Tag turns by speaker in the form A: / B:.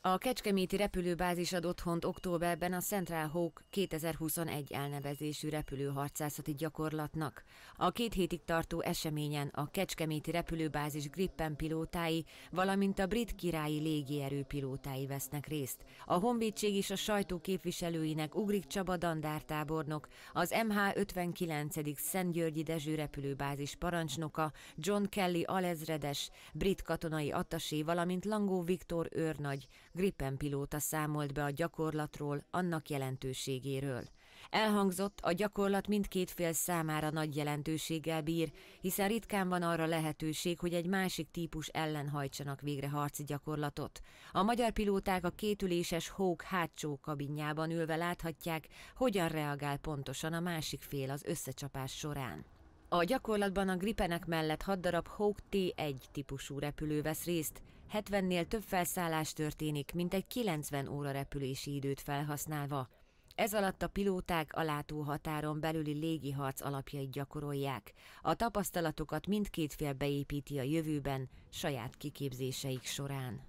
A: A Kecskeméti repülőbázis ad otthont októberben a Central Hawk 2021 elnevezésű repülőharcászati gyakorlatnak. A két hétig tartó eseményen a Kecskeméti repülőbázis Grippen pilótái, valamint a brit királyi légierő pilótái vesznek részt. A honvédség és a sajtó képviselőinek Ugrik Csaba dandártábornok, az MH59. Györgyi Dezső repülőbázis parancsnoka, John Kelly alezredes, brit katonai attasé, valamint Langó Viktor őrnagy, Gripen pilóta számolt be a gyakorlatról, annak jelentőségéről. Elhangzott, a gyakorlat mindkét fél számára nagy jelentőséggel bír, hiszen ritkán van arra lehetőség, hogy egy másik típus ellen hajtsanak végre harci gyakorlatot. A magyar pilóták a kétüléses hók hátsó kabinjában ülve láthatják, hogyan reagál pontosan a másik fél az összecsapás során. A gyakorlatban a Gripenek mellett 6 darab Hawk T1 típusú repülő vesz részt, 70-nél több felszállás történik, mint egy 90 óra repülési időt felhasználva. Ez alatt a pilóták a határon belüli légiharc alapjait gyakorolják. A tapasztalatokat mindkét fél beépíti a jövőben saját kiképzéseik során.